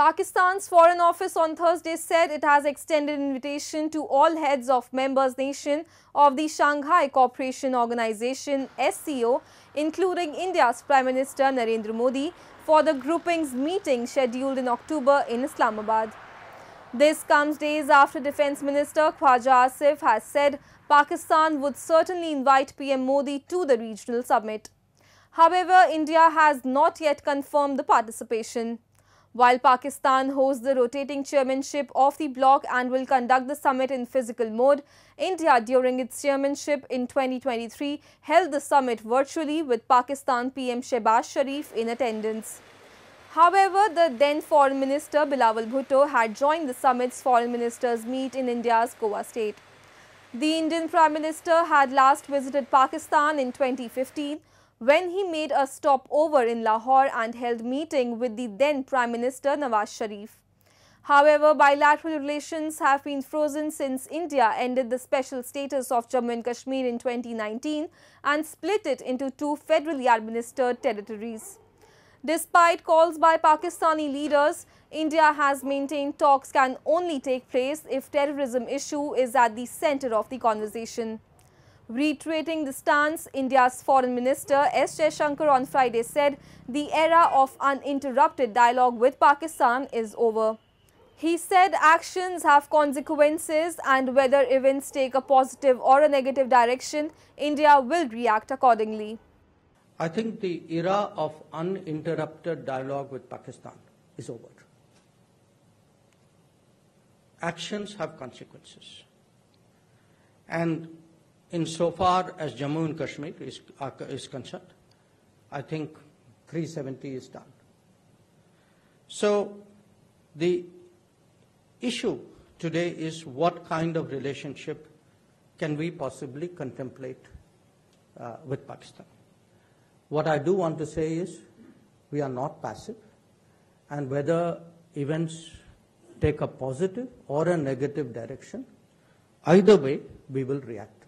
Pakistan's Foreign Office on Thursday said it has extended invitation to all heads of members nation of the Shanghai Cooperation Organization SCO, including India's Prime Minister Narendra Modi, for the grouping's meeting scheduled in October in Islamabad. This comes days after Defence Minister Khwaja Asif has said Pakistan would certainly invite PM Modi to the regional summit. However, India has not yet confirmed the participation while Pakistan hosts the rotating chairmanship of the bloc and will conduct the summit in physical mode, India during its chairmanship in 2023 held the summit virtually with Pakistan PM Shehbaz Sharif in attendance. However, the then Foreign Minister Bilawal Bhutto had joined the summit's foreign ministers meet in India's Goa state. The Indian Prime Minister had last visited Pakistan in 2015 when he made a stopover in Lahore and held meeting with the then Prime Minister Nawaz Sharif. However, bilateral relations have been frozen since India ended the special status of Jammu and Kashmir in 2019 and split it into two federally administered territories. Despite calls by Pakistani leaders, India has maintained talks can only take place if terrorism issue is at the center of the conversation. Reiterating the stance, India's Foreign Minister S. Jaishankar on Friday said the era of uninterrupted dialogue with Pakistan is over. He said actions have consequences and whether events take a positive or a negative direction, India will react accordingly. I think the era of uninterrupted dialogue with Pakistan is over. Actions have consequences. And Insofar as Jammu and Kashmir is, uh, is concerned, I think 370 is done. So the issue today is what kind of relationship can we possibly contemplate uh, with Pakistan. What I do want to say is we are not passive and whether events take a positive or a negative direction, either way we will react.